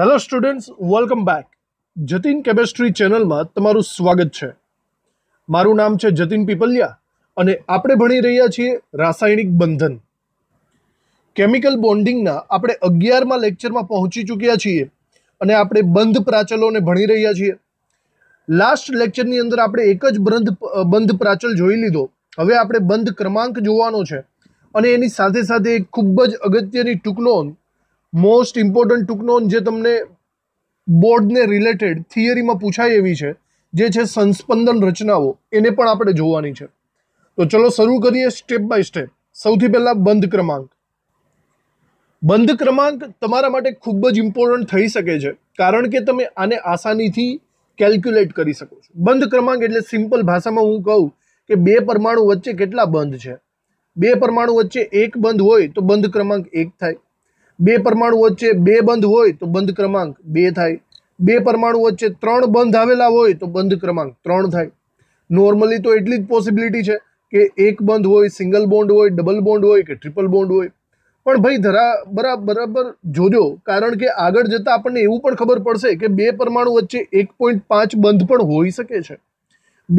hello students welcome back Jatin chemistry ચેનલમાં તમારું સ્વાગત છે મારું નામ છે જતીન પીપલિયા અને આપણે ભણી રહ્યા છીએ રાસાયણિક બંધન કેમિકલ બોન્ડિંગના આપણે અગિયારમાં લેક્ચરમાં પહોંચી ચૂક્યા છીએ અને આપણે બંધ પ્રાચલોને ભણી રહ્યા છીએ લાસ્ટ લેક્ચરની અંદર આપણે એક જ બંધ બંધ પ્રાચલ જોઈ લીધો હવે આપણે બંધ ક્રમાંક જોવાનો છે અને એની સાથે સાથે એક ખૂબ જ અગત્યની ટૂંક નોંધ મોસ્ટ ઇમ્પોર્ટન્ટ ટૂંકનોન જે તમને બોર્ડને રિલેટેડ થિયરીમાં પૂછાય એવી છે જે છે સંસ્પંદન રચનાઓ એને પણ આપણે જોવાની છે તો ચલો શરૂ કરીએ સ્ટેપ બાય સ્ટેપ સૌથી પહેલાં બંધ ક્રમાંક બંધ ક્રમાંક તમારા માટે ખૂબ જ ઇમ્પોર્ટન્ટ થઈ શકે છે કારણ કે તમે આને આસાનીથી કેલ્ક્યુલેટ કરી શકો છો બંધ ક્રમાંક એટલે સિમ્પલ ભાષામાં હું કહું કે બે પરમાણુ વચ્ચે કેટલા બંધ છે બે પરમાણુ વચ્ચે એક બંધ હોય તો બંધ ક્રમાંક એક થાય બે પરમાણુ વચ્ચે બે બંધ હોય તો બંધ ક્રમાંક બે થાય બે પરમાણુ વચ્ચે ત્રણ બંધ આવેલા હોય તો બંધ ક્રમાંક ત્રણ થાય નોર્મલી તો એટલી જ પોસિબિલિટી છે કે એક બંધ હોય સિંગલ બોન્ડ હોય ડબલ બોન્ડ હોય કે ટ્રિપલ બોન્ડ હોય પણ ભાઈ ધરા બરાબર બરાબર જોજો કારણ કે આગળ જતાં આપણને એવું પણ ખબર પડશે કે બે પરમાણુ વચ્ચે એક પોઈન્ટ પાંચ બંધ પણ હોઈ શકે છે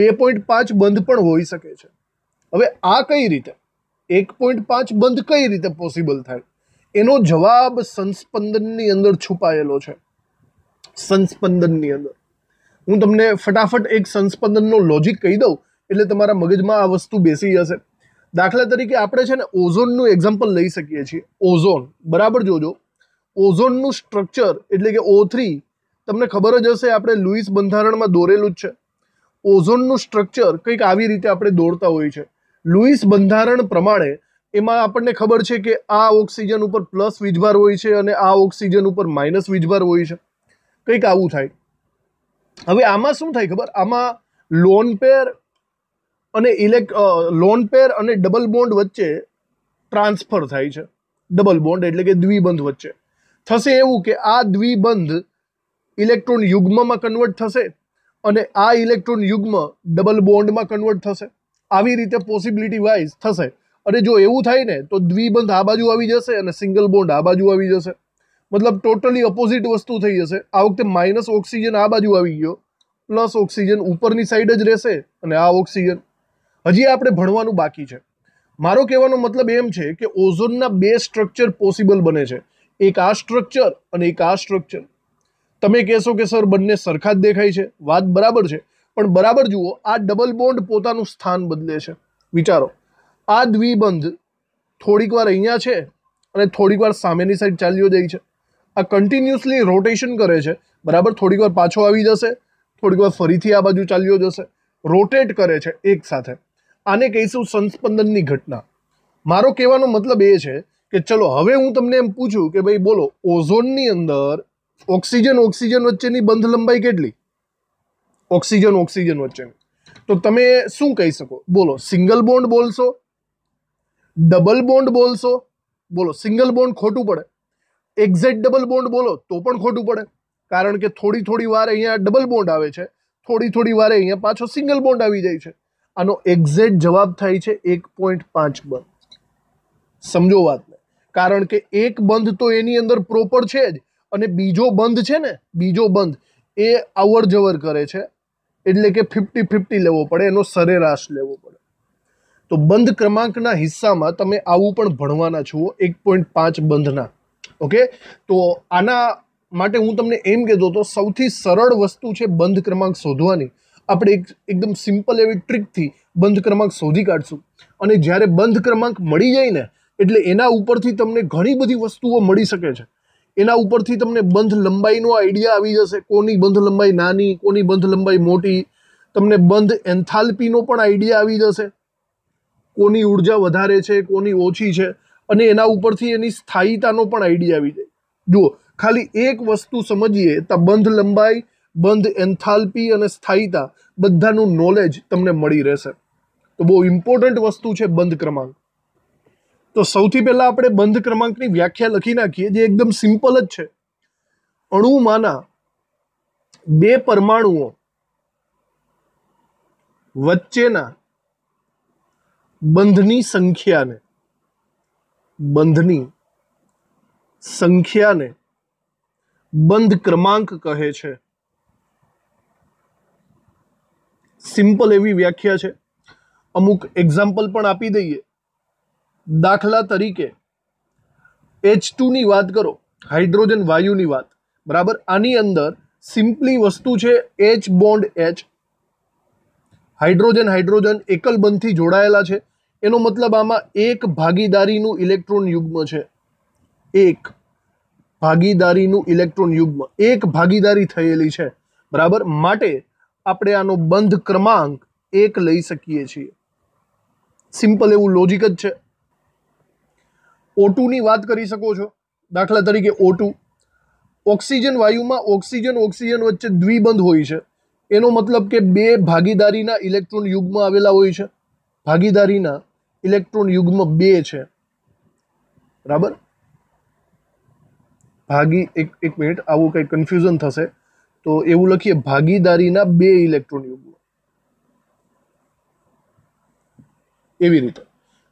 બે પોઈન્ટ પાંચ બંધ પણ હોઈ શકે છે હવે આ કઈ રીતે એક પોઈન્ટ પાંચ બંધ કઈ રીતે પોસિબલ થાય એનો જવાબ સંસ્પંદનની અંદર છુપાયેલો છે સંસ્પંદનની અંદર હું તમને ફટાફટ એક સંસ્પંદનનો લોજિક કહી દઉં એટલે તમારા મગજમાં આ વસ્તુ બેસી જશે દાખલા તરીકે આપણે છે ને ઓઝોનનું એક્ઝામ્પલ લઈ શકીએ છીએ ઓઝોન બરાબર જોજો ઓઝોનનું સ્ટ્રક્ચર એટલે કે ઓ થ્રી તમને ખબર જ હશે આપણે લુઈસ બંધારણમાં દોરેલું જ છે ઓઝોનનું સ્ટ્રક્ચર કંઈક આવી રીતે આપણે દોરતા હોઈએ છીએ લુઈસ બંધારણ પ્રમાણે એમાં આપણને ખબર છે કે આ ઓક્સિજન ઉપર પ્લસ વીજભાર હોય છે અને આ ઓક્સિજન ઉપર માઇનસ વીજભાર હોય છે કંઈક આવું થાય હવે આમાં શું થાય ખબર આમાં લોન પેર અને ઇલેક્ટ લોન પેર અને ડબલ બોન્ડ વચ્ચે ટ્રાન્સફર થાય છે ડબલ બોન્ડ એટલે કે દ્વિબંધ વચ્ચે થશે એવું કે આ દ્વિબંધ ઇલેક્ટ્રોન યુગ્મમાં કન્વર્ટ થશે અને આ ઇલેક્ટ્રોન યુગ્મ ડબલ બોન્ડમાં કન્વર્ટ થશે આવી રીતે પોસિબિલિટી વાઇઝ થશે અને જો એવું થાય ને તો દ્વિબંધ આ બાજુ આવી જશે અને સિંગલ બોન્ડ આ બાજુ આવી જશે મતલબ ટોટલી ઓપોઝિટ વસ્તુ થઈ જશે આ વખતે માઇનસ ઓક્સિજન આ બાજુ આવી ગયો પ્લસ ઓક્સિજન ઉપરની સાઈડ જ રહેશે અને આ ઓક્સિજન હજી આપણે ભણવાનું બાકી છે મારો કહેવાનો મતલબ એમ છે કે ઓઝોનના બે સ્ટ્રક્ચર પોસિબલ બને છે એક આ સ્ટ્રક્ચર અને એક આ સ્ટ્રક્ચર તમે કહેશો કે સર બંને સરખા જ દેખાય છે વાત બરાબર છે પણ બરાબર જુઓ આ ડબલ બોન્ડ પોતાનું સ્થાન બદલે છે વિચારો આ દ્વિબંધ થોડીક વાર અહીંયા છે અને થોડીક વાર સામેની સાઈડ ચાલ્યો જાય છે આ કન્ટિન્યુઅસલી રોટેશન કરે છે બરાબર થોડીક વાર પાછો આવી જશે થોડીક વાર ફરીથી આ બાજુ ચાલ્યો જશે રોટેટ કરે છે એક સાથે આને કહીશું સંસ્પંદનની ઘટના મારો કહેવાનો મતલબ એ છે કે ચલો હવે હું તમને એમ પૂછું કે ભાઈ બોલો ઓઝોનની અંદર ઓક્સિજન ઓક્સિજન વચ્ચેની બંધ લંબાઈ કેટલી ઓક્સિજન ઓક્સિજન વચ્ચેની તો તમે શું કહી શકો બોલો સિંગલ બોન્ડ બોલશો ડબલ બોન્ડ બોલશો બોલો સિંગલ બોન્ડ ખોટું પડે એક્ઝેક્ટ ડબલ બોન્ડ બોલો તો પણ ખોટું પડે કારણ કે થોડી થોડી વાર અહીંયા ડબલ બોન્ડ આવે છે થોડી થોડી વારે અહીંયા પાછો સિંગલ બોન્ડ આવી જાય છે આનો એક્ઝેક્ટ જવાબ થાય છે એક પોઈન્ટ પાંચ બંધ સમજો વાતને કારણ કે એક બંધ તો એની અંદર પ્રોપર છે જ અને બીજો બંધ છે ને બીજો બંધ એ અવર જવર કરે છે એટલે કે ફિફ્ટી ફિફ્ટી લેવો પડે એનો સરેરાશ લેવો પડે તો બંધ ક્રમાંકના હિસ્સામાં તમે આવું પણ ભણવાના છો એક પોઈન્ટ પાંચ બંધના ઓકે તો આના માટે હું તમને એમ કહેતો હતો સૌથી સરળ વસ્તુ છે બંધ ક્રમાંક શોધવાની આપણે એક એકદમ સિમ્પલ એવી ટ્રીકથી બંધ ક્રમાંક શોધી કાઢશું અને જ્યારે બંધ ક્રમાંક મળી જાય ને એટલે એના ઉપરથી તમને ઘણી બધી વસ્તુઓ મળી શકે છે એના ઉપરથી તમને બંધ લંબાઈનો આઈડિયા આવી જશે કોની બંધ લંબાઈ નાની કોની બંધ લંબાઈ મોટી તમને બંધ એન્થાલ્પીનો પણ આઈડિયા આવી જશે કોની ઉર્જા વધારે છે કોની ઓછી છે અને એના ઉપરથી એની સ્થાયીતાનો પણ આઈડિયા આવી જાય જુઓ ખાલી એક વસ્તુ સમજીએ તો બંધ લંબાઈ બંધ એન્થાલ્પી અને સ્થાયીતા બધાનું નોલેજ તમને મળી રહેશે તો બહુ ઇમ્પોર્ટન્ટ વસ્તુ છે બંધ ક્રમાંક તો સૌથી પહેલાં આપણે બંધ ક્રમાંકની વ્યાખ્યા લખી નાખીએ જે એકદમ સિમ્પલ જ છે અણુમાંના બે પરમાણુઓ વચ્ચેના બંધની સંખ્યાને બંધની સંખ્યાને બંધ ક્રમાંક કહે છે સિમ્પલ એવી વ્યાખ્યા છે અમુક એક્ઝામ્પલ પણ આપી દઈએ દાખલા તરીકે એચ ટુની વાત કરો હાઇડ્રોજન વાયુની વાત બરાબર આની અંદર સિમ્પલી વસ્તુ છે H bond H hydrogen hydrogen એકલ બંધથી જોડાયેલા છે એનો મતલબ આમાં એક ભાગીદારીનું ઇલેક્ટ્રોન યુગ્મ છે એક ભાગીદારીનું ઇલેક્ટ્રોન યુગ્મ એક ભાગીદારી થયેલી છે બરાબર માટે આપણે આનો બંધ ક્રમાંક એક લઈ શકીએ છીએ સિમ્પલ એવું લોજિક જ છે ઓટુની વાત કરી શકો છો દાખલા તરીકે ઓટુ ઓક્સિજન વાયુમાં ઓક્સિજન ઓક્સિજન વચ્ચે દ્વિબંધ હોય છે એનો મતલબ કે બે ભાગીદારીના ઇલેક્ટ્રોન યુગમાં આવેલા હોય છે ભાગીદારીના ઇલેક્ટ્રોન યુગમાં બે છે બરાબર ભાગી એક એક મિનિટ આવું કંઈ કન્ફ્યુઝન થશે તો એવું લખીએ ભાગીદારીના બે ઇલેક્ટ્રોન યુગ્મ એવી રીતે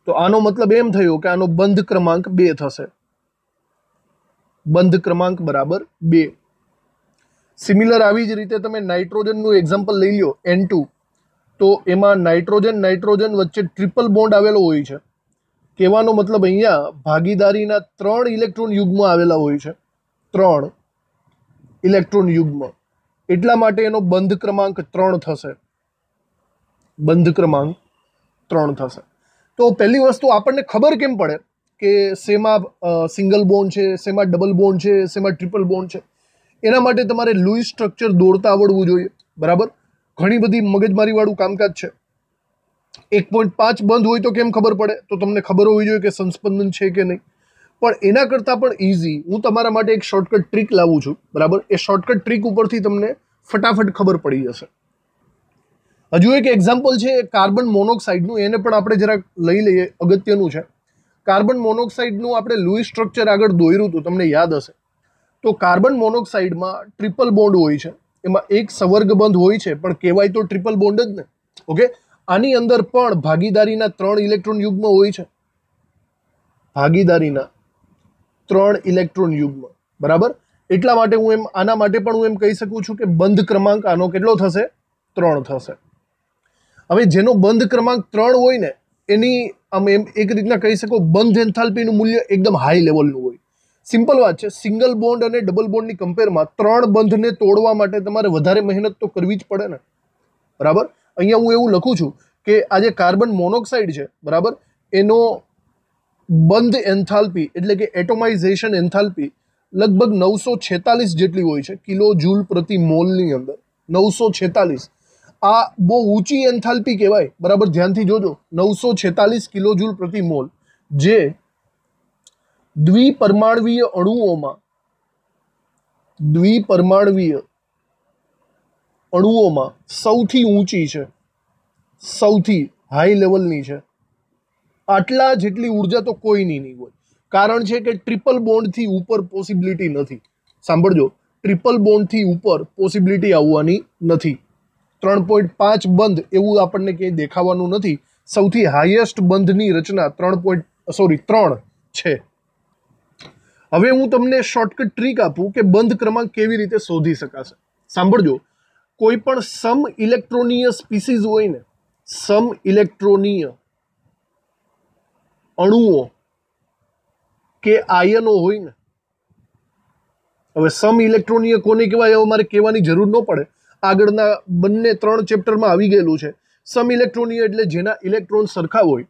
તો આનો મતલબ એમ થયો કે આનો બંધ ક્રમાંક બે થશે બંધ ક્રમાંક બરાબર બે સિમિલર આવી જ રીતે તમે નાઇટ્રોજનનું એક્ઝામ્પલ લઈ લો એન ટુ તો એમાં નાઇટ્રોજન નાઇટ્રોજન વચ્ચે ટ્રિપલ બોન્ડ આવેલો હોય છે કહેવાનો મતલબ અહીંયા ભાગીદારીના ત્રણ ઇલેક્ટ્રોન યુગ્મ આવેલા હોય છે ત્રણ ઇલેક્ટ્રોન યુગ્મ એટલા માટે એનો બંધ ક્રમાંક ત્રણ થશે બંધ ક્રમાંક ત્રણ થશે તો પહેલી વસ્તુ આપણને ખબર કેમ પડે કે શેમાં સિંગલ બોન્ડ છે શેમાં ડબલ બોન્ડ છે શેમાં ટ્રિપલ બોન્ડ છે એના માટે તમારે લુઈ સ્ટ્રક્ચર દોડતા આવડવું જોઈએ બરાબર ઘણી બધી મગજમારીવાળું કામકાજ છે એક પોઈન્ટ પાંચ બંધ હોય તો કેમ ખબર પડે તો તમને ખબર હોવી જોઈએ કે સંસ્પંદન છે કે નહીં પણ એના કરતાં પણ ઇઝી હું તમારા માટે એક શોર્ટકટ ટ્રીક લાવું છું બરાબર એ શોર્ટકટ ટ્રીક ઉપરથી તમને ફટાફટ ખબર પડી જશે હજુ એક એક્ઝામ્પલ છે કાર્બન મોનોક્સાઇડનું એને પણ આપણે જરાક લઈ લઈએ અગત્યનું છે કાર્બન મોનોક્સાઇડનું આપણે લુઈ સ્ટ્રક્ચર આગળ દોર્યું હતું તમને યાદ હશે તો કાર્બન મોનોક્સાઇડમાં ટ્રિપલ બોન્ડ હોય છે એમાં એક સંવર્ગબંધ હોય છે પણ કહેવાય તો ટ્રિપલ બોન્ડ જ ને ઓકે આની અંદર પણ ભાગીદારીના ત્રણ ઇલેક્ટ્રોન યુગમાં હોય છે ભાગીદારીના ત્રણ ઇલેક્ટ્રોન યુગમાં બરાબર એટલા માટે હું એમ આના માટે પણ હું એમ કહી શકું છું કે બંધ ક્રમાંક આનો કેટલો થશે ત્રણ થશે હવે જેનો બંધ ક્રમાંક ત્રણ હોય ને એની આમ એમ એક રીતના કહી શકો બંધ એન્થાલ્પીનું મૂલ્ય એકદમ હાઈ લેવલનું હોય સિમ્પલ વાત છે સિંગલ બોન્ડ અને ડબલ બોન્ડની કમ્પેરમાં ત્રણ બંધને તોડવા માટે તમારે વધારે મહેનત તો કરવી જ પડે ને બરાબર અહીંયા હું એવું લખું છું કે આ જે કાર્બન મોનોક્સાઇડ છે બરાબર એનો બંધ એન્થાલ્પી એટલે કે એટોમાઇઝેશન એન્થાલ્પી લગભગ નવસો છેતાલીસ જેટલી હોય છે કિલો જૂલ પ્રતિ મોલની અંદર નવસો છેતાલીસ આ બહુ ઊંચી એન્થાલ્પી કહેવાય બરાબર ધ્યાનથી જોજો નવસો છેતાલીસ કિલો જૂલ પ્રતિ મોલ જે દ્વિપરમાણવીય અણુઓમાં દ્વિપરમાણવીય અણુઓમાં સૌથી ઊંચી છે સૌથી હાઈ લેવલની છે આટલા જેટલી ઊર્જા તો કોઈની નહીં હોય કારણ છે કે ટ્રિપલ બોન્ડથી ઉપર પોસિબિલિટી નથી સાંભળજો ટ્રિપલ બોન્ડથી ઉપર પોસિબિલિટી આવવાની નથી ત્રણ પોઈન્ટ પાંચ બંધ એવું આપણને ક્યાંય દેખાવાનું નથી સૌથી હાઈએસ્ટ બંધની રચના ત્રણ પોઈન્ટ સોરી ત્રણ છે હવે હું તમને શોર્ટકટ ટ્રીક આપું કે બંધ ક્રમાંક કેવી રીતે શોધી શકાશે સાંભળજો કોઈ પણ સમ ઇલેક્ટ્રોનિય સ્પીસીઝ હોય ને સમ ઇલેક્ટ્રોનીય અણુઓ કે આયનો હોય ને હવે સમ ઇલેક્ટ્રોનિય કોને કહેવાય એવું મારે કહેવાની જરૂર ન પડે આગળના બંને ત્રણ ચેપ્ટરમાં આવી ગયેલું છે સમ ઇલેક્ટ્રોનીય એટલે જેના ઇલેક્ટ્રોન સરખા હોય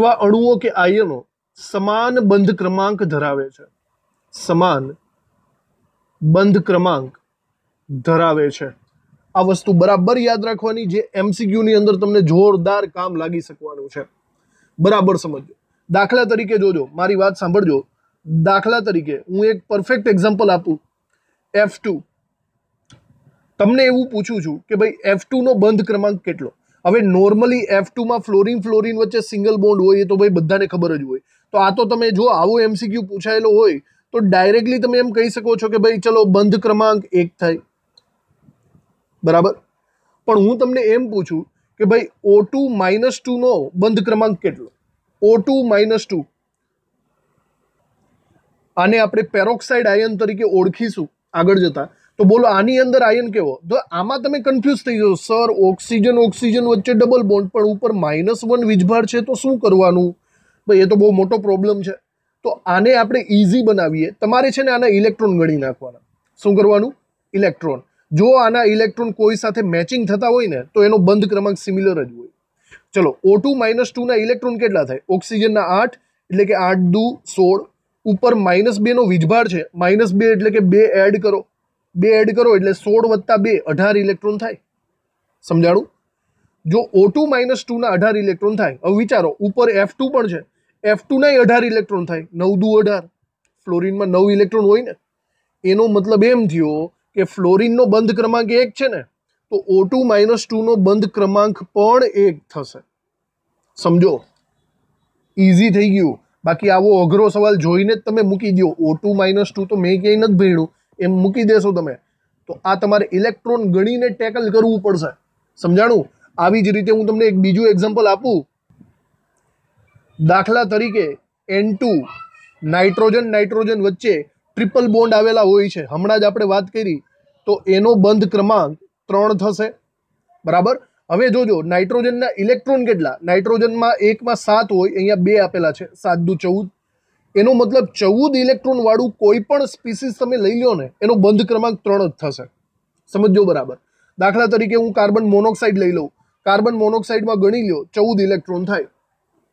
એવા અણુઓ કે આયનો સમાન બંધ ક્રમાંક ધરાવે છે સમાન બંધ ક્રમાંક ધરાવે છે આ વસ્તુ બરાબર યાદ રાખવાની જે એમસીક્યુની અંદર તમને જોરદાર કામ લાગી શકવાનું છે બરાબર સમજો દાખલા તરીકે જોજો મારી વાત સાંભળજો દાખલા તરીકે હું એક પરફેક્ટ એક્ઝામ્પલ આપું એફ ટુ તમને એવું પૂછું છું કે ભાઈ એફ ટુનો બંધ ક્રમાંક કેટલો હવે નોર્મલી એફ ટુમાં ફ્લોરિન ફ્લોરિન વચ્ચે સિંગલ બોન્ડ હોય એ તો ભાઈ બધાને ખબર જ હોય તો આ તો તમે જો આવો એમસીક્યુ પૂછાયેલો હોય તો ડાયરેક્ટલી તમે એમ કહી શકો છો કે ભાઈ ચલો બંધ ક્રમાંક એક થાય બરાબર પણ હું તમને એમ પૂછું કે ભાઈ ઓ ટુ માઇનસ ટુનો બંધ ક્રમાંક કેટલો ઓ ટુ માઇનસ ટુ આને આપણે પેરોક્સાઇડ આયન તરીકે ઓળખીશું આગળ જતાં તો બોલો આની અંદર આયન કેવો તો આમાં તમે કન્ફ્યુઝ થઈ જશો સર ઓક્સિજન ઓક્સિજન વચ્ચે ડબલ બોન્ડ પણ ઉપર માઇનસ વન વીજભાર છે તો શું કરવાનું ભાઈ એ તો બહુ મોટો પ્રોબ્લેમ છે તો આને આપણે ઈઝી બનાવીએ તમારે છે ને આના ઇલેક્ટ્રોન ગણી નાખવાના શું કરવાનું ઇલેક્ટ્રોન જો આના ઇલેક્ટ્રોન કોઈ સાથે મેચિંગ થતા હોય ને તો એનો બંધ ક્રમક સિમિલર જ હોય ચલો O2 -2 ના ઇલેક્ટ્રોન કેટલા થાય ઓક્સિજનના 8 એટલે કે 8 2 16 ઉપર -2 નો વિજભાર છે -2 એટલે કે 2 એડ કરો 2 એડ કરો એટલે 16 + 2 18 ઇલેક્ટ્રોન થાય સમજાળું જો O2 -2 ના 18 ઇલેક્ટ્રોન થાય હવે વિચારો ઉપર F2 પણ છે એફ ટુના અઢાર ઇલેક્ટ્રોન થાય નવ દુ અઢાર ફ્લોરિનમાં નવ ઇલેક્ટ્રોન હોય ને એનો મતલબ એમ થયો કે ફ્લોરિનનો બંધ ક્રમાંક એક છે ને તો ઓ ટુ માઇનસ ટુનો બંધ ક્રમાંક પણ એક થશે સમજો ઇઝી થઈ ગયું બાકી આવો અઘરો સવાલ જોઈને જ તમે મૂકી દો ઓ ટુ માઇનસ ટુ તો મેં ક્યાંય નથી ભણ્યું એમ મૂકી દેશો તમે તો આ તમારે ઇલેક્ટ્રોન ગણીને ટેકલ કરવું પડશે સમજાણું આવી જ રીતે હું તમને એક બીજું એક્ઝામ્પલ આપું દાખલા તરીકે એન ટુ નાઇટ્રોજન નાઇટ્રોજન વચ્ચે ટ્રિપલ બોન્ડ આવેલા હોય છે હમણાં જ આપણે વાત કરી તો એનો બંધ ક્રમાંક ત્રણ થશે બરાબર હવે જોજો નાઇટ્રોજનના ઇલેક્ટ્રોન કેટલા નાઇટ્રોજનમાં એકમાં સાત હોય અહીંયા બે આપેલા છે સાત દુ ચૌદ એનો મતલબ ચૌદ ઇલેક્ટ્રોનવાળું કોઈ પણ સ્પીસીસ તમે લઈ લો ને એનો બંધ ક્રમાંક ત્રણ જ થશે સમજો બરાબર દાખલા તરીકે હું કાર્બન મોનોક્સાઇડ લઈ લઉં કાર્બન મોનોક્સાઇડમાં ગણી લો ચૌદ ઇલેક્ટ્રોન થાય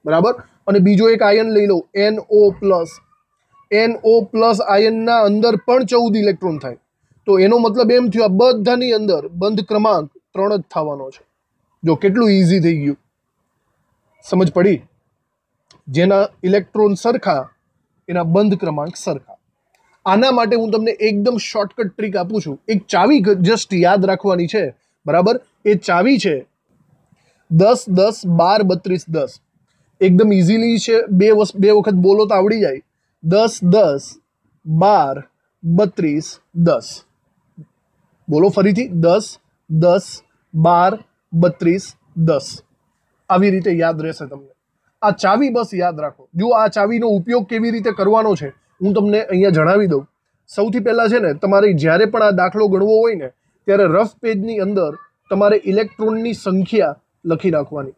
બરાબર અને બીજો એક આયન લઈ લો એનઓ પ્લસ એનઓ પ્લસ આયનના અંદર પણ ચૌદ ઇલેક્ટ્રોન થાય તો એનો મતલબ એમ થયો આ બધાની અંદર બંધ ક્રમાંક ત્રણ જ થવાનો છે જો કેટલું ઇઝી થઈ ગયું સમજ પડી જેના ઇલેક્ટ્રોન સરખા એના બંધ ક્રમાંક સરખા આના માટે હું તમને એકદમ શોર્ટકટ ટ્રીક આપું છું એક ચાવી જસ્ટ યાદ રાખવાની છે બરાબર એ ચાવી છે દસ દસ બાર બત્રીસ દસ એકદમ ઇઝીલી છે બે બે વખત બોલો તો આવડી જાય દસ દસ બાર બત્રીસ દસ બોલો ફરીથી દસ દસ બાર બત્રીસ દસ આવી રીતે યાદ રહેશે તમને આ ચાવી બસ યાદ રાખો જો આ ચાવીનો ઉપયોગ કેવી રીતે કરવાનો છે હું તમને અહીંયા જણાવી દઉં સૌથી પહેલાં છે ને તમારે જ્યારે પણ આ દાખલો ગણવો હોય ને ત્યારે રફ પેજની અંદર તમારે ઇલેક્ટ્રોનની સંખ્યા લખી નાખવાની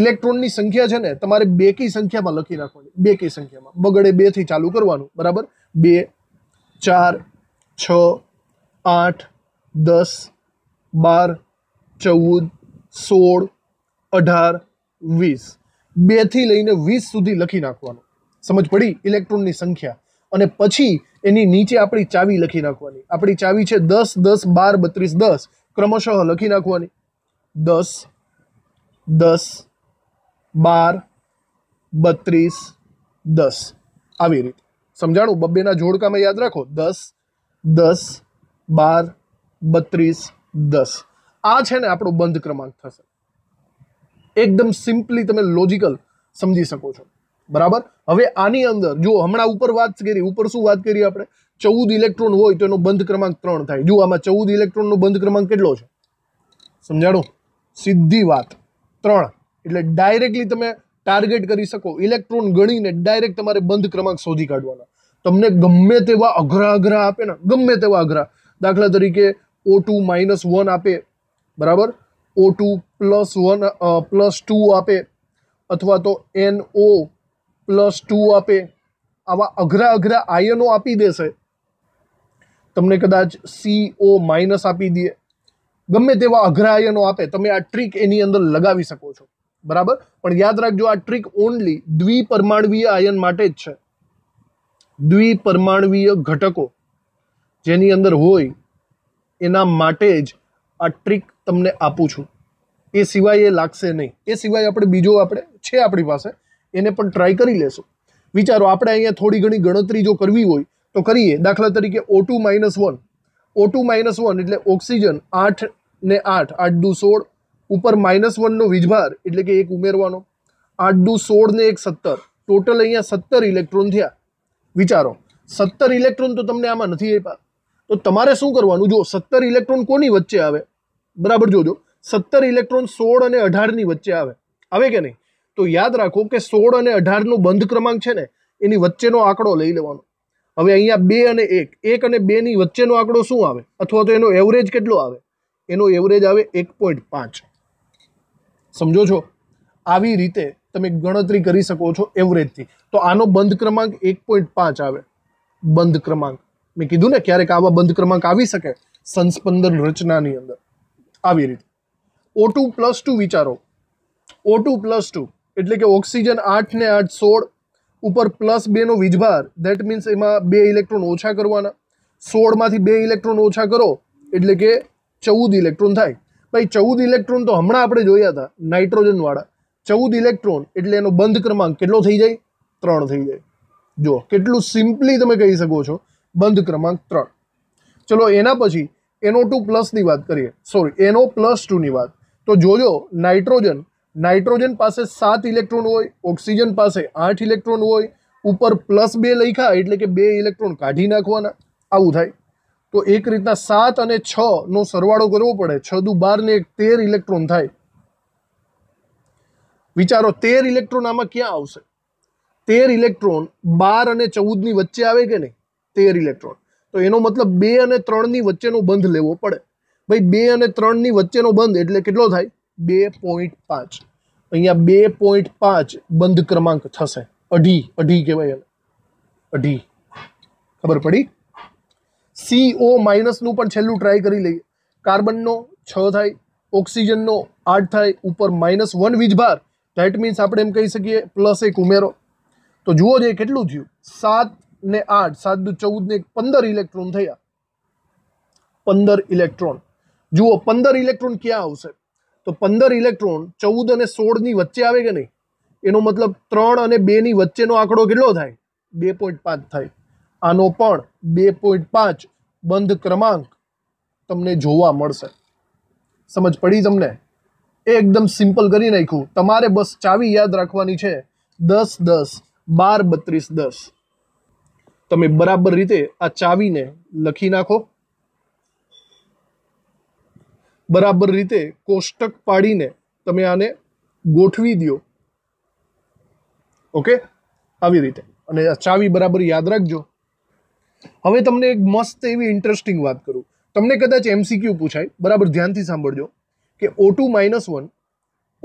ઇલેક્ટ્રોનની સંખ્યા છે ને તમારે બેકી સંખ્યામાં લખી રાખવાની બેકી સંખ્યામાં બગડે બેથી ચાલુ કરવાનું બરાબર બે ચાર છ આઠ દસ બાર ચૌદ સોળ અઢાર વીસ બેથી લઈને વીસ સુધી લખી નાખવાનું સમજ પડી ઇલેક્ટ્રોનની સંખ્યા અને પછી એની નીચે આપણી ચાવી લખી નાખવાની આપણી ચાવી છે દસ દસ બાર બત્રીસ દસ ક્રમશઃ લખી નાખવાની દસ દસ બાર બત્રીસ દસ આવી રીતે સમજાણું બબ્બેના જોડકામાં યાદ રાખો દસ દસ બાર બત્રીસ દસ આ છે ને આપણો બંધ ક્રમાંક થશે એકદમ સિમ્પલી તમે લોજિકલ સમજી શકો છો બરાબર હવે આની અંદર જો હમણાં ઉપર વાત કરી ઉપર શું વાત કરી આપણે ચૌદ ઇલેક્ટ્રોન હોય તો એનો બંધ ક્રમાંક ત્રણ થાય જો આમાં ચૌદ ઇલેક્ટ્રોનનો બંધ ક્રમાંક કેટલો છે સમજાણો સીધી વાત ત્રણ એટલે ડાયરેક્ટલી તમે ટાર્ગેટ કરી શકો ઇલેક્ટ્રોન ગણીને ડાયરેક્ટ તમારે બંધ ક્રમાંક શોધી કાઢવાના તમને ગમે તેવા અઘરા અઘરા આપે ને ગમે તેવા અઘરા દાખલા તરીકે ઓ ટુ માઇનસ વન આપે બરાબર O two plus one plus two આપે અથવા તો એન ઓ પ્લસ ટુ આપે આવા અઘરા અઘરા આયનો આપી દેશે તમને કદાચ સી ઓ માઇનસ આપી દે ગમે તેવા અઘરા આયનો આપે તમે આ ટ્રીક એની અંદર લગાવી શકો છો બરાબર પણ યાદ રાખજો આ ટ્રીક ઓનલી દ્વિપરમાણવીય આયન માટે જ છે દ્વિપરમાણવીય ઘટકો જેની અંદર હોય એના માટે જ આ ટ્રીક તમને આપું છું એ સિવાય એ લાગશે નહીં એ સિવાય આપણે બીજો આપણે છે આપણી પાસે એને પણ ટ્રાય કરી લેશું વિચારો આપણે અહીંયા થોડી ઘણી ગણતરી જો કરવી હોય તો કરીએ દાખલા તરીકે O two minus one O two minus one એટલે ઓક્સિજન આઠ ને આઠ આઠ દુ સોળ ઉપર માઇનસ વનનો વીજભાર એટલે કે એક ઉમેરવાનો આઠ દુ સોળ ને એક સત્તર ટોટલ અહીંયા સત્તર ઇલેક્ટ્રોન થયા વિચારો સત્તર ઇલેક્ટ્રોન તો તમને આમાં નથી આપ્યા તો તમારે શું કરવાનું જો સત્તર ઇલેક્ટ્રોન કોની વચ્ચે આવે બરાબર જોજો સત્તર ઇલેક્ટ્રોન સોળ અને અઢારની વચ્ચે આવે આવે કે નહીં તો યાદ રાખો કે સોળ અને અઢારનો બંધ ક્રમાંક છે ને એની વચ્ચેનો આંકડો લઈ લેવાનો હવે અહીંયા બે અને એક એક અને બેની વચ્ચેનો આંકડો શું આવે અથવા તો એનો એવરેજ કેટલો આવે એનો એવરેજ આવે એક પોઈન્ટ પાંચ સમજો છો આવી રીતે તમે ગણતરી કરી શકો છો એવરેજથી તો આનો બંધ ક્રમાંક એક પોઈન્ટ પાંચ આવે બંધ ક્રમાંક મેં કીધું ને ક્યારેક આવા બંધ ક્રમાંક આવી શકે સંસ્પંદન રચનાની અંદર આવી રીતે ઓ ટુ પ્લસ ટુ વિચારો ઓ ટુ પ્લસ ટુ એટલે કે ઓક્સિજન આઠ ને આઠ સોળ ઉપર પ્લસ બેનો વીજભાર દેટ મીન્સ એમાં બે ઇલેક્ટ્રોન ઓછા કરવાના સોળમાંથી બે ઇલેક્ટ્રોન ઓછા કરો એટલે કે ચૌદ ઇલેક્ટ્રોન થાય ભાઈ ચૌદ ઇલેક્ટ્રોન તો હમણાં આપણે જોયા હતા નાઇટ્રોજનવાળા ચૌદ ઇલેક્ટ્રોન એટલે એનો બંધ ક્રમાંક કેટલો થઈ જાય ત્રણ થઈ જાય જુઓ કેટલું સિમ્પલી તમે કહી શકો છો બંધ ક્રમાંક ત્રણ ચલો એના પછી એનો ટુ પ્લસની વાત કરીએ સોરી એનો પ્લસ ટુની વાત તો જોજો નાઇટ્રોજન નાઇટ્રોજન પાસે સાત ઇલેક્ટ્રોન હોય ઓક્સિજન પાસે આઠ ઇલેક્ટ્રોન હોય ઉપર પ્લસ બે લખ્યા એટલે કે બે ઇલેક્ટ્રોન કાઢી નાખવાના આવું થાય તો એક રીતના સાત અને છ નો સરવાળો કરવો પડે છ દુ બાર ને એક તેર ઇલેક્ટ્રોન થાય વિચારો તેર ઇલેક્ટ્રોન આમાં ક્યાં આવશે તેર ઇલેક્ટ્રોન બાર અને ચૌદની વચ્ચે આવે કે નહીં તેર ઇલેક્ટ્રોન તો એનો મતલબ બે અને ત્રણની વચ્ચેનો બંધ લેવો પડે ભાઈ બે અને ત્રણની વચ્ચેનો બંધ એટલે કેટલો થાય બે પોઈન્ટ પાંચ અહીંયા બે પોઈન્ટ પાંચ બંધ ક્રમાંક થશે અઢી અઢી કહેવાય એને અઢી ખબર પડી સીઓ માઇનસનું પણ છેલ્લું ટ્રાય કરી લઈએ કાર્બનનો છ થાય ઓક્સિજનનો આઠ થાય ઉપર માઇનસ વન વીજભાર ધેટ મીન્સ આપણે એમ કહી શકીએ પ્લસ એક ઉમેરો તો જુઓ જે કેટલું થયું સાત ને આઠ સાત દુ ચૌદ ને પંદર ઇલેક્ટ્રોન થયા પંદર ઇલેક્ટ્રોન જુઓ પંદર ઇલેક્ટ્રોન ક્યાં આવશે તો પંદર ઇલેક્ટ્રોન ચૌદ અને સોળની વચ્ચે આવે કે નહીં એનો મતલબ ત્રણ અને બેની વચ્ચેનો આંકડો કેટલો થાય બે પોઈન્ટ પાંચ થાય આનો પણ બે પોઈન્ટ પાંચ બંધ ક્રમાંક તમને જોવા મળશે સમજ પડી તમને એ એકદમ સિમ્પલ કરી નાખ્યું તમારે બસ ચાવી યાદ રાખવાની છે દસ દસ બાર બત્રીસ દસ તમે બરાબર રીતે આ ચાવીને લખી નાખો બરાબર રીતે કોષ્ટક પાડીને તમે આને ગોઠવી દો ઓકે આવી રીતે અને આ ચાવી બરાબર યાદ રાખજો હવે તમને એક મસ્ત એવી ઇન્ટરેસ્ટિંગ વાત કરું તમને કદાચ એમસીક્યુ પૂછાય બરાબર ધ્યાનથી સાંભળજો કે O two minus one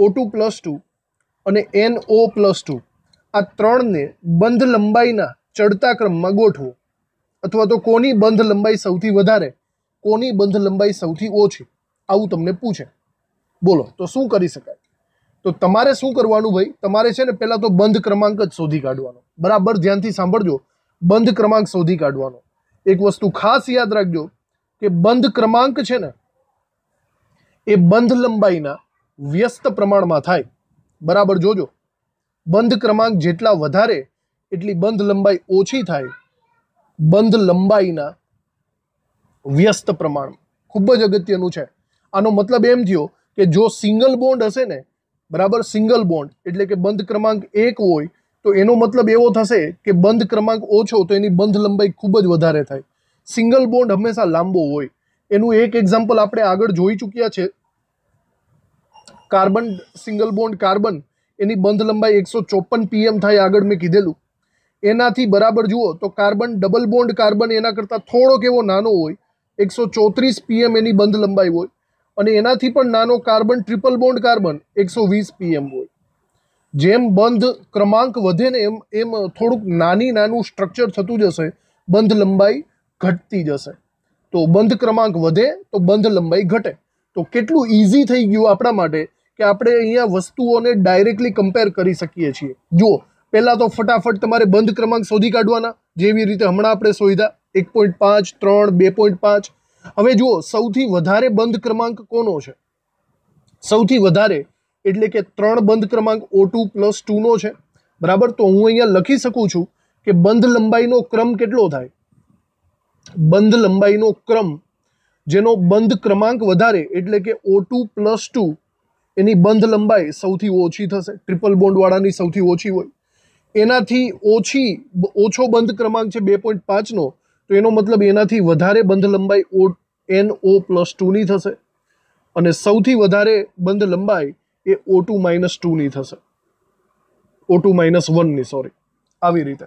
O two plus two અને એન ઓ પ્લસ ટુ આ ત્રણને બંધ લંબાઈના ચડતા ક્રમમાં ગોઠવો અથવા તો કોની બંધ લંબાઈ સૌથી વધારે કોની બંધ લંબાઈ સૌથી ઓછી આવું તમને પૂછે બોલો તો શું કરી શકાય તો તમારે શું કરવાનું ભાઈ તમારે છે ને પહેલાં તો બંધ ક્રમાંક જ શોધી કાઢવાનો બરાબર ધ્યાનથી સાંભળજો બંધ ક્રમાંક શોધી કાઢવાનો એક વસ્તુ ખાસ યાદ રાખજો કે બંધ ક્રમાંક છે ને એ બંધ લંબાઈના વ્યસ્ત પ્રમાણમાં થાય બરાબર જોજો બંધ ક્રમાંક જેટલા વધારે એટલી બંધ લંબાઈ ઓછી થાય બંધ લંબાઈના વ્યસ્ત પ્રમાણ ખૂબ જ અગત્યનું છે આનો મતલબ એમ થયો કે જો સિંગલ બોન્ડ હશે ને બરાબર સિંગલ બોન્ડ એટલે કે બંધ ક્રમાંક એક હોય તો એનો મતલબ એવો થશે કે બંધ ક્રમાંક ઓછો તો એની બંધ લંબાઈ ખૂબ જ વધારે થાય સિંગલ બોન્ડ હંમેશા લાંબો હોય એનું એક એક્ઝામ્પલ આપણે આગળ જોઈ ચૂક્યા છે કાર્બન સિંગલ બોન્ડ કાર્બન એની બંધ લંબાઈ એકસો ચોપન પીએમ થાય આગળ મેં કીધેલું એનાથી બરાબર જુઓ તો કાર્બન ડબલ બોન્ડ કાર્બન એના કરતાં થોડોક એવો નાનો હોય એકસો ચોત્રીસ પીએમ એની બંધ લંબાઈ હોય અને એનાથી પણ નાનો કાર્બન ટ્રિપલ બોન્ડ કાર્બન એકસો વીસ પીએમ હોય જેમ બંધ ક્રમાંક વધે ને એમ એમ થોડુંક નાની નાનું સ્ટ્રક્ચર થતું જશે બંધ લંબાઈ ઘટતી જશે તો બંધ ક્રમાંક વધે તો બંધ લંબાઈ ઘટે તો કેટલું ઇઝી થઈ ગયું આપણા માટે કે આપણે અહીંયા વસ્તુઓને ડાયરેક્ટલી કમ્પેર કરી શકીએ છીએ જુઓ પહેલાં તો ફટાફટ તમારે બંધ ક્રમાંક શોધી કાઢવાના જેવી રીતે હમણાં આપણે શોધ્યા એક પોઈન્ટ પાંચ ત્રણ બે પોઈન્ટ પાંચ હવે જુઓ સૌથી વધારે બંધ ક્રમાંક કોનો છે સૌથી વધારે એટલે કે ત્રણ બંધ ક્રમાંક ઓ ટુ પ્લસ ટુનો છે બરાબર તો હું અહીંયા લખી શકું છું કે બંધ લંબાઈનો ક્રમ કેટલો થાય બંધ લંબાઈનો ક્રમ જેનો બંધ ક્રમાંક વધારે એટલે કે ઓ ટુ પ્લસ ટુ એની બંધ લંબાઈ સૌથી ઓછી થશે ટ્રિપલ બોન્ડવાળાની સૌથી ઓછી હોય એનાથી ઓછી ઓછો બંધ ક્રમાંક છે બે પોઈન્ટ પાંચનો તો એનો મતલબ એનાથી વધારે બંધ લંબાઈ ઓ એન ઓ પ્લસ ટુની થશે અને સૌથી વધારે બંધ લંબાઈ એ ઓ ટુ માઇનસ ટુની થશે ઓ ટુ માઇનસ વનની સોરી આવી રીતે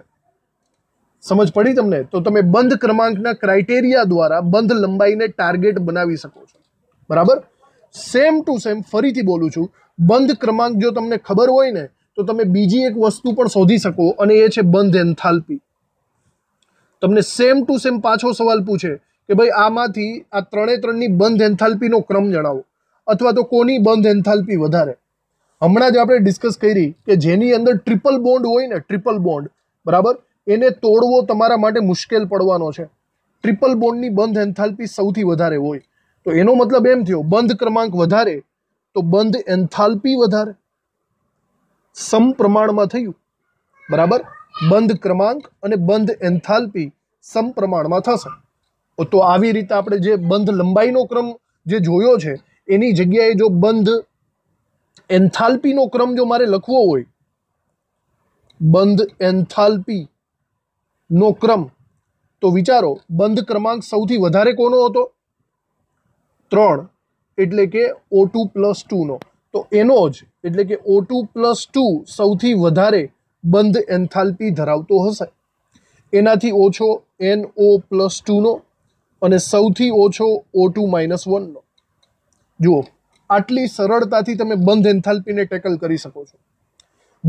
સમજ પડી તમને તો તમે બંધ ક્રમાંકના ક્રાઇટેરિયા દ્વારા બંધ લંબાઈને ટાર્ગેટ બનાવી શકો છો બરાબર સેમ ટુ સેમ ફરીથી બોલું છું બંધ ક્રમાંક જો તમને ખબર હોય ને તો તમે બીજી એક વસ્તુ પણ શોધી શકો અને એ છે બંધ એન્થાલ્પી તમને સેમ ટુ સેમ પાછો સવાલ પૂછે કે ભાઈ આમાંથી આ ત્રણે ત્રણની બંધ એન્થાલ્પીનો ક્રમ જણાવો અથવા તો કોની બંધ એન્થાલ્પી વધારે હમણાં જ આપણે ડિસ્કસ કરી કે જેની અંદર ટ્રિપલ બોન્ડ હોય ને ટ્રિપલ બોન્ડ બરાબર એને તોડવો તમારા માટે મુશ્કેલ પડવાનો છે ટ્રિપલ બોન્ડની બંધ એન્થાલ્પી સૌથી વધારે હોય તો એનો મતલબ એમ થયો બંધ ક્રમાંક વધારે તો બંધ એન્થાલ્પી વધારે સમપ્રમાણમાં થયું બરાબર બંધ ક્રમાંક અને બંધ એન્થાલ્પી સમપ્રમાણમાં થશે તો આવી રીતે આપણે જે બંધ લંબાઈનો ક્રમ જે જોયો છે એની જગ્યાએ જો બંધ એન્થાલ્પીનો ક્રમ જો મારે લખવો હોય બંધ એન્થાલ્પીનો ક્રમ તો વિચારો બંધ ક્રમાંક સૌથી વધારે કોનો હતો ત્રણ એટલે કે ઓ ટુ પ્લસ ટુનો તો એનો જ એટલે કે ઓ ટુ પ્લસ ટુ સૌથી વધારે બંધ એન્થાલ્પી ધરાવતો હશે એનાથી ઓછો એન ઓ પ્લસ ટુનો અને સૌથી ઓછો ઓ ટુ માઇનસ વનનો જુઓ આટલી સરળતાથી તમે બંધ એન્થાલ્પીને ટેકલ કરી શકો છો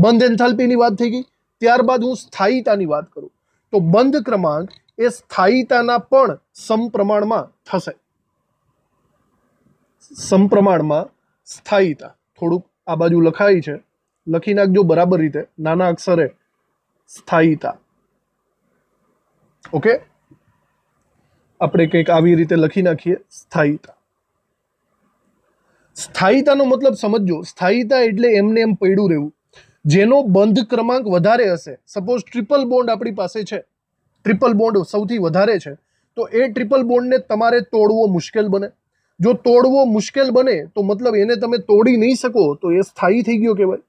બંધ એન્થાલ્પીની વાત થઈ ગઈ ત્યારબાદ હું સ્થાયીતાની વાત કરું તો બંધ ક્રમાંક એ સ્થાયીતાના પણ સમપ્રમાણમાં થશે સમપ્રમાણમાં સ્થાયીતા થોડુંક આ બાજુ લખાય છે લખી નાખજો બરાબર રીતે નાના અક્ષરે સ્થાયીતા ઓકે આપણે કંઈક આવી રીતે લખી નાખીએ સ્થાયીતા સ્થાયીતાનો મતલબ સમજો સ્થાયીતા એટલે એમને એમ પડ્યું રહેવું જેનો બંધ ક્રમાંક વધારે હશે સપોઝ ટ્રિપલ બોન્ડ આપણી પાસે છે ટ્રિપલ બોન્ડ સૌથી વધારે છે તો એ ટ્રિપલ બોન્ડને તમારે તોડવો મુશ્કેલ બને જો તોડવો મુશ્કેલ બને તો મતલબ એને તમે તોડી નહીં શકો તો એ સ્થાયી થઈ ગયો કહેવાય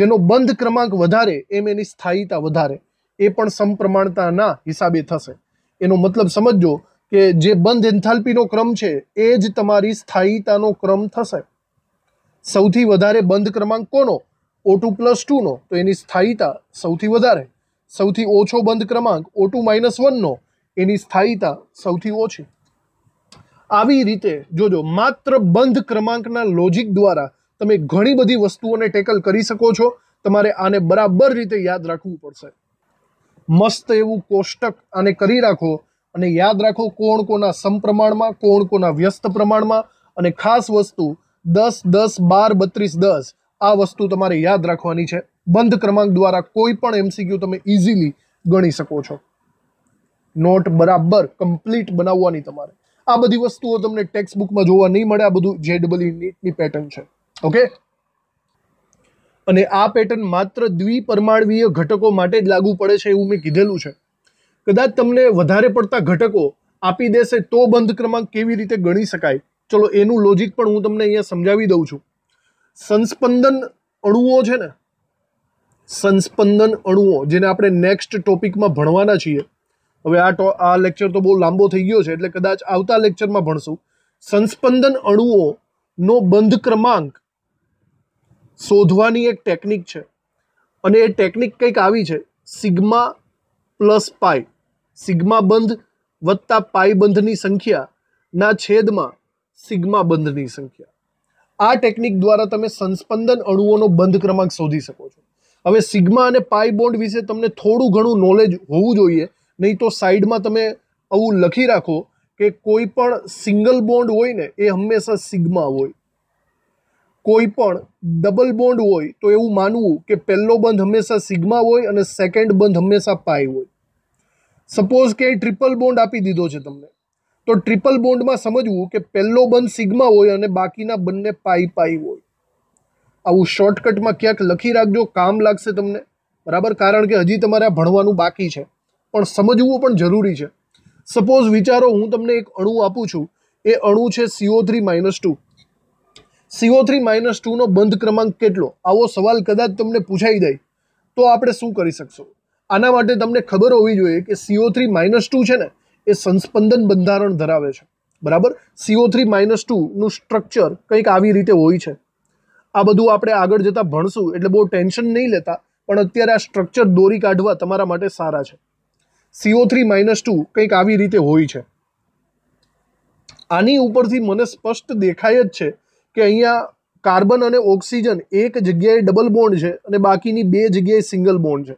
જેનો બંધ ક્રમાંક વધારે એમ એની સ્થાયીતા વધારે એ પણ સમપ્રમાણતાના હિસાબે થશે એનો મતલબ સમજો કે જે બંધ એન્થાલ્પીનો ક્રમ છે એ જ તમારી સ્થાયીતાનો ક્રમ થશે સૌથી વધારે બંધ ક્રમાંક કોનો ઓ ટુ પ્લસ ટુનો તો એની સ્થાયીતા સૌથી વધારે સૌથી ઓછો બંધ ક્રમાંક ઓ ટુ માઇનસ વનનો એની સ્થાયીતા સૌથી ઓછી આવી રીતે જોજો માત્ર બંધ ક્રમાંકના લોજિક દ્વારા તમે ઘણી બધી વસ્તુઓને ટેકલ કરી શકો છો તમારે આને બરાબર રીતે યાદ રાખવું પડશે મસ્ત એવું કોષ્ટક આને કરી રાખો અને યાદ રાખો કોણ કોના સમપ્રમાણમાં કોણ કોના વ્યસ્ત પ્રમાણમાં અને ખાસ વસ્તુ દસ દસ બાર બત્રીસ દસ આ વસ્તુ તમારે યાદ રાખવાની છે બંધ ક્રમાંક દ્વારા કોઈ પણ એમસીક્યુ તમે ઇઝીલી ગણી શકો છો નોટ બરાબર કમ્પ્લીટ બનાવવાની તમારે આ બધી વસ્તુઓ તમને ટેક્સ્ટ બુકમાં જોવા નહીં મળે આ બધું જે ડબલ નીટની પેટર્ન છે ઓકે અને આ પેટર્ન માત્ર દ્વિપરમાણવીય ઘટકો માટે જ લાગુ પડે છે એવું મેં કીધેલું છે કદાચ તમને વધારે પડતા ઘટકો આપી દેશે તો બંધ ક્રમાંક કેવી રીતે ગણી શકાય ચલો એનું લોજિક પણ હું તમને અહીંયા સમજાવી દઉં છું સંસ્પંદન અણુઓ છે ને સંસ્પંદન અણુઓ જેને આપણે નેક્સ્ટ ટોપિકમાં ભણવાના છીએ હવે આ ટો આ લેક્ચર તો બહુ લાંબો થઈ ગયો છે એટલે કદાચ આવતા લેક્ચરમાં ભણશું સંસ્પંદન અણુઓનો બંધ ક્રમાંક શોધવાની એક ટેકનિક છે અને એ ટેકનિક કંઈક આવી છે સિગ્મા પ્લસ પાય સિગ્મા બંધ વત્તા પાય બંધની સંખ્યાના છેદમાં સિગ્મા બંધની સંખ્યા આ ટેકનિક દ્વારા તમે સંસ્પંદન અણુઓનો બંધ ક્રમાંક શોધી શકો છો હવે સિગ્મા અને પાય બોન્ડ વિશે તમને થોડું ઘણું નોલેજ હોવું જોઈએ નહીં તો સાઈડમાં તમે આવું લખી રાખો કે કોઈ પણ સિંગલ બોન્ડ હોય ને એ હંમેશા સિગ્મા હોય કોઈ પણ ડબલ બોન્ડ હોય તો એવું માનવું કે પહેલો બંધ હંમેશા સિગ્મા હોય અને સેકન્ડ બંધ હંમેશા પાઈ હોય સપોઝ કે ટ્રિપલ બોન્ડ આપી દીધો છે તમને તો ટ્રિપલ બોન્ડમાં સમજવું કે પહેલો બંધ સિગ્મા હોય અને બાકીના બંને પાઈ પાઈ હોય આવું શોર્ટકટમાં ક્યાંક લખી રાખજો કામ લાગશે તમને બરાબર કારણ કે હજી તમારે આ ભણવાનું બાકી છે પણ સમજવું પણ જરૂરી છે સપોઝ વિચારો હું તમને એક અણુ આપું છું એ અણુ છે C O three minus two C O three minus ટુનો બંધ ક્રમાંક કેટલો આવો સવાલ કદાચ તમને પૂછાઈ જાય તો આપણે શું કરી શકશો આના માટે તમને ખબર હોવી જોઈએ કે સીઓ થ્રી માઇનસ ટુ છે ને એ સંસ્પંદન બંધારણ ધરાવે છે બરાબર સીઓ થ્રી માઇનસ ટુનું સ્ટ્રક્ચર કંઈક આવી રીતે હોય છે આ બધું આપણે આગળ જતાં ભણશું એટલે બહુ ટેન્શન નહીં લેતા પણ અત્યારે આ સ્ટ્રક્ચર દોરી કાઢવા તમારા માટે સારા છે સીઓ થ્રી માઇનસ ટુ કંઈક આવી રીતે હોય છે આની ઉપરથી મને સ્પષ્ટ દેખાય જ છે કે અહીંયા કાર્બન અને ઓક્સિજન એક જગ્યાએ ડબલ બોન્ડ છે અને બાકીની બે જગ્યાએ સિંગલ બોન્ડ છે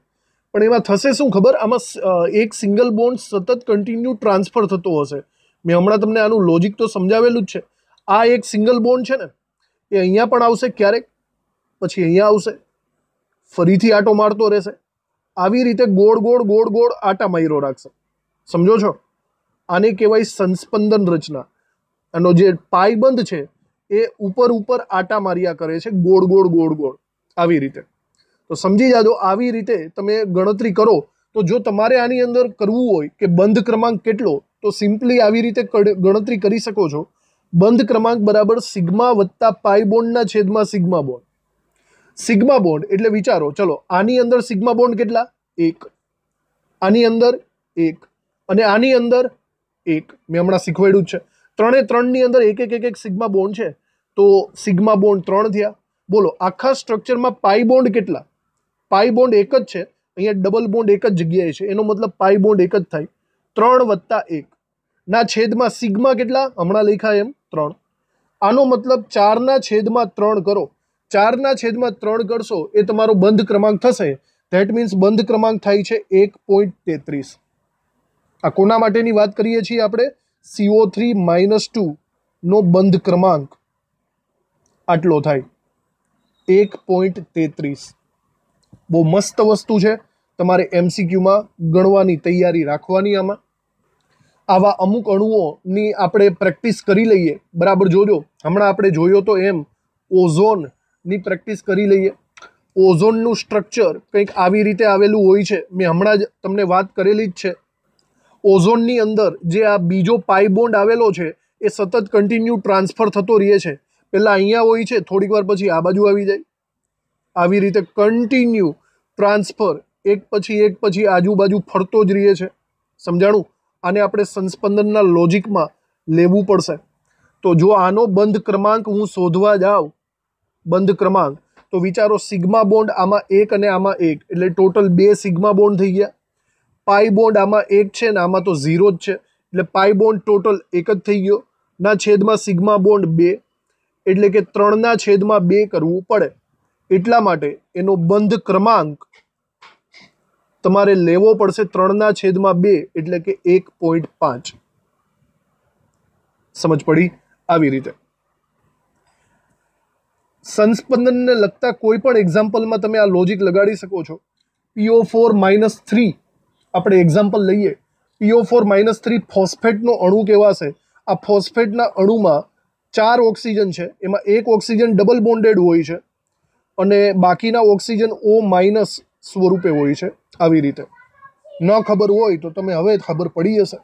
પણ એમાં થશે શું ખબર આમાં એક સિંગલ બોન્ડ સતત કન્ટિન્યુ ટ્રાન્સફર થતો હશે મેં હમણાં તમને આનું લોજિક તો સમજાવેલું જ છે આ એક સિંગલ બોન્ડ છે ને એ અહીંયા પણ આવશે ક્યારેક પછી અહીંયા આવશે ફરીથી આટો મારતો રહેશે આવી રીતે ગોળ ગોળ ગોળ ગોળ આટા માયરો રાખશે સમજો છો આને કહેવાય સંસ્પંદન રચના આનો જે પાયબંધ છે એ ઉપર ઉપર આટા માર્યા કરે છે ગોળ ગોળ ગોળ ગોળ આવી રીતે તો સમજી જાજો આવી રીતે તમે ગણતરી કરો તો જો તમારે આની અંદર કરવું હોય કે બંધ ક્રમાંક કેટલો તો સિમ્પલી આવી રીતે ગણતરી કરી શકો છો બંધ ક્રમાંક બરાબર સિગ્મા વત્તા પાઈ બોન્ડના છેદમાં સિગ્મા બોન્ડ સિગ્મા બોન્ડ એટલે વિચારો ચલો આની અંદર સિગ્મા બોન્ડ કેટલા એક આની અંદર એક અને આની અંદર એક મેં હમણાં શીખવાડ્યું જ છે ત્રણે ત્રણની અંદર એક એક એક એક સિગ્મા બોન્ડ છે તો સિગ્મા બોન્ડ ત્રણ થયા બોલો આખા સ્ટ્રક્ચરમાં પાઈ બોન્ડ કેટલા પાઈ બોન્ડ એક જ છે અહીંયા ડબલ બોન્ડ એક જ જગ્યાએ છે એનો મતલબ પાઈ બોન્ડ એક જ થાય ત્રણ વત્તા એક ના છેદમાં સિગ્મા કેટલા હમણાં લખ્યા એમ ત્રણ આનો મતલબ ચારના છેદમાં ત્રણ કરો ચારના છેદમાં ત્રણ કરશો એ તમારો બંધ ક્રમાંક થશે ધેટ મીન્સ બંધ ક્રમાંક થાય છે એક પોઈન્ટ તેત્રીસ આ કોના માટેની વાત કરીએ છીએ આપણે સીઓ થ્રી માઇનસ ટુનો બંધ ક્રમાંક આટલો થાય એક પોઈન્ટ તેત્રીસ બહુ મસ્ત વસ્તુ છે તમારે એમસીક્યુમાં ગણવાની તૈયારી રાખવાની આમાં આવા અમુક અણુઓની આપણે પ્રેક્ટિસ કરી લઈએ બરાબર જોજો હમણાં આપણે જોયો તો એમ ઓઝોનની પ્રેક્ટિસ કરી લઈએ ઓઝોનનું સ્ટ્રક્ચર કંઈક આવી રીતે આવેલું હોય છે મેં હમણાં જ તમને વાત કરેલી જ છે ઓઝોનની અંદર જે આ બીજો પાઇબોન્ડ આવેલો છે એ સતત કન્ટિન્યુ ટ્રાન્સફર થતો રહે છે પહેલાં અહીંયા હોય છે થોડીક વાર પછી આ બાજુ આવી જાય આવી રીતે કન્ટિન્યુ ટ્રાન્સફર એક પછી એક પછી આજુબાજુ ફરતો જ રહીએ છે સમજાણું આને આપણે સંસ્પંદનના લોજિકમાં લેવું પડશે તો જો આનો બંધ ક્રમાંક હું શોધવા જાઉં બંધ ક્રમાંક તો વિચારો સિગ્મા બોન્ડ આમાં એક અને આમાં એક એટલે ટોટલ બે સિગ્મા બોન્ડ થઈ ગયા પાઈ બોન્ડ આમાં એક છે ને આમાં તો ઝીરો જ છે એટલે પાઈ બોન્ડ ટોટલ એક જ થઈ ગયો ના છેદમાં સિગ્મા બોન્ડ બે એટલે કે ત્રણના છેદમાં બે કરવું પડે એટલા માટે એનો બંધ ક્રમાંક તમારે લેવો પડશે ત્રણના છેદમાં બે એટલે કે એક પોઈન્ટ પાંચ સમજ પડી આવી રીતે સંસ્પંદનને લગતા કોઈ પણ એક્ઝામ્પલમાં તમે આ લોજિક લગાડી શકો છો પીઓ ફોર માઇનસ થ્રી આપણે એક્ઝામ્પલ લઈએ પીઓ ફોર માઇનસ થ્રી ફોસ્ફેટનો અણુ કહેવાશે આ ફોસ્ફેટના અણુમાં ચાર ઓક્સિજન છે એમાં એક ઓક્સિજન ડબલ બોન્ડેડ હોય છે અને બાકીના ઓક્સિજન ઓ માઇનસ સ્વરૂપે હોય છે આવી રીતે ન ખબર હોય તો તમે હવે ખબર પડી જશે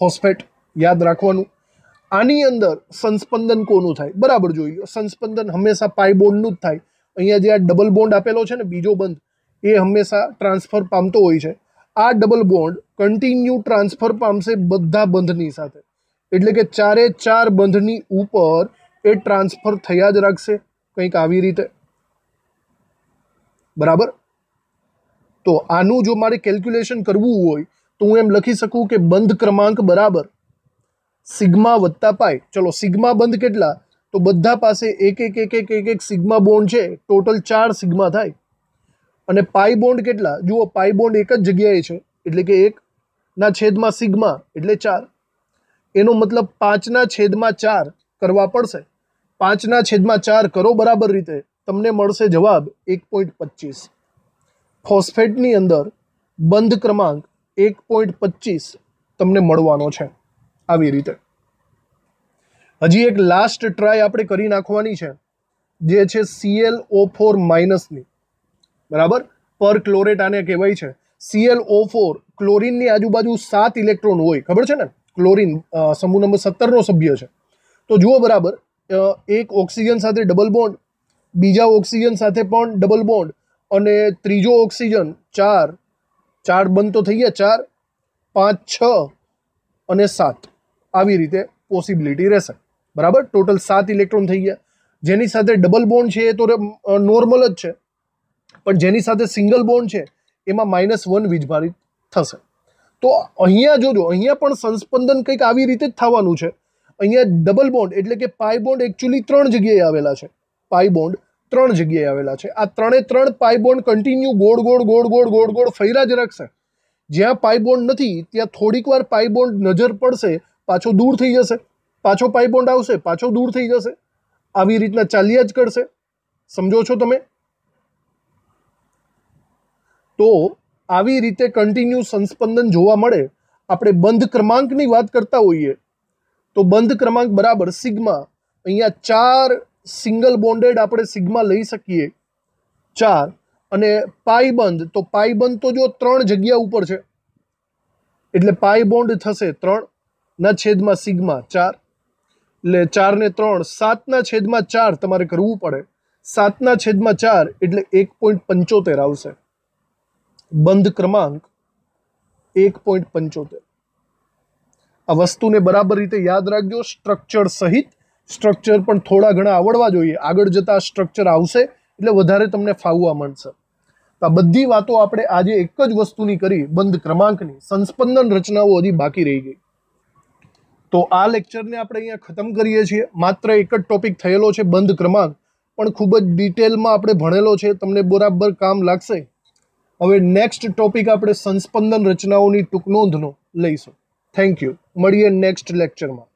ફોસ્ફેટ યાદ રાખવાનું આની અંદર સંસ્પંદન કોનું થાય બરાબર જોઈ લો સંસ્પંદન હંમેશા પાઈ બોન્ડનું જ થાય અહીંયા જે આ ડબલ બોન્ડ આપેલો છે ને બીજો બંધ એ હંમેશા ટ્રાન્સફર પામતો હોય છે આ ડબલ બોન્ડ કન્ટિન્યુ ટ્રાન્સફર પામશે બધા બંધની સાથે એટલે કે ચારે ચાર બંધની ઉપર એ ટ્રાન્સફર થયા જ રાખશે કંઈક આવી રીતે બરાબર તો આનું જો મારે કેલ્ક્યુલેશન કરવું હોય તો હું એમ લખી શકું કે બંધ ક્રમાંક બરાબર સિગ્મા વત્તા પાય ચલો સિગ્મા બંધ કેટલા તો બધા પાસે એક એક એક એક એક એક સિગ્મા બોન્ડ છે ટોટલ ચાર સિગ્મા થાય અને પાઈ બોન્ડ કેટલા જુઓ પાઈ બોન્ડ એક જ જગ્યાએ છે એટલે કે એકના છેદમાં સિગ્મા એટલે ચાર એનો મતલબ પાંચના છેદમાં ચાર કરવા પડશે પાંચના છેદમાં ચાર કરો બરાબર રીતે તમને મળશે જવાબ એક પોઈન્ટ પચીસ ફોસ્ફેટની અંદર બંધ ક્રમાંક એક પોઈન્ટ પચીસ તમને મળવાનો છે આવી રીતે હજી એક લાસ્ટ ટ્રાય આપણે કરી નાખવાની છે જે છે સીએલ ઓ ફોર માઇનસની બરાબર પર ક્લોરેટ આને કહેવાય છે સીએલ ઓ ફોર ક્લોરિનની આજુબાજુ સાત ઇલેક્ટ્રોન હોય ખબર છે ને ક્લોરિન સમૂહ નંબર સત્તરનો સભ્ય છે તો જુઓ બરાબર એક ઓક્સિજન સાથે ડબલ બોન્ડ બીજા ઓક્સિજન સાથે પણ ડબલ બોન્ડ અને ત્રીજો ઓક્સિજન ચાર ચાર બંધ તો થઈ ગયા ચાર પાંચ છ અને સાત આવી રીતે પોસિબિલિટી રહેશે બરાબર ટોટલ સાત ઇલેક્ટ્રોન થઈ ગયા જેની સાથે ડબલ બોન્ડ છે એ તો નોર્મલ જ છે પણ જેની સાથે સિંગલ બોન્ડ છે એમાં માઇનસ વન વીજભારિત થશે અહીંયા જોજો અહીંયા પણ સંસ્પંદન કંઈક આવી રીતે જ થવાનું છે અહીંયા ડબલ બોન્ડ એટલે કે પાઈ બોન્ડ એક્ચ્યુઅલી ત્રણ જગ્યાએ આવેલો છે પાઈ બોન્ડ ત્રણ જગ્યાએ આવેલો છે આ ત્રણે ત્રણ પાઈ બોન્ડ કન્ટિન્યુ ગોળ ગોળ ગોળ ગોળ ગોળ ફેલા જ રહેશે જ્યાં પાઈ બોન્ડ નથી ત્યાં થોડીકવાર પાઈ બોન્ડ નજર પડશે પાછો દૂર થઈ જશે પાછો પાઈ બોન્ડ આવશે પાછો દૂર થઈ જશે આવી રીતના ચાલિયા જ કરશે સમજો છો તમે તો આવી રીતે કન્ટિન્યુ સંસ્પંદન જોવા મળે આપણે બંધ ક્રમાંકની વાત કરતા હોઈએ તો બંધ ક્રમાંક બરાબર સિગ્મા અહીંયા ચાર સિંગલ બોન્ડેડ આપણે સિગ્મા લઈ શકીએ ચાર અને પાઈ બંધ તો પાઈ બંધ તો જો ત્રણ જગ્યા ઉપર છે એટલે પાઈ બોન્ડ થશે ત્રણના છેદમાં સિગ્મા ચાર એટલે ચારને ત્રણ સાતના છેદમાં ચાર તમારે કરવું પડે સાતના છેદમાં ચાર એટલે એક પોઈન્ટ પંચોતેર આવશે બંધ ક્રમાંક એક પોઈન્ટ પંચોતેર આ વસ્તુને બરાબર રીતે યાદ રાખજો સ્ટ્રક્ચર સહિત સ્ટ્રક્ચર પણ થોડા ઘણા આવડવા જોઈએ આગળ જતાં સ્ટ્રક્ચર આવશે એટલે વધારે તમને ફાવવા મળશે તો આ બધી વાતો આપણે આજે એક જ વસ્તુની કરી બંધ ક્રમાંકની સંસ્પંદન રચનાઓ હજી બાકી રહી ગઈ તો આ લેક્ચરને આપણે અહીંયા ખતમ કરીએ છીએ માત્ર એક જ ટોપિક થયેલો છે બંધ ક્રમાંક પણ ખૂબ જ ડિટેલમાં આપણે ભણેલો છે તમને બરાબર કામ લાગશે હવે નેક્સ્ટ ટોપિક આપણે સંસ્પંદન રચનાઓની ટૂંક નોંધનો લઈશું થેન્ક યુ મળીએ નેક્સ્ટ લેક્ચરમાં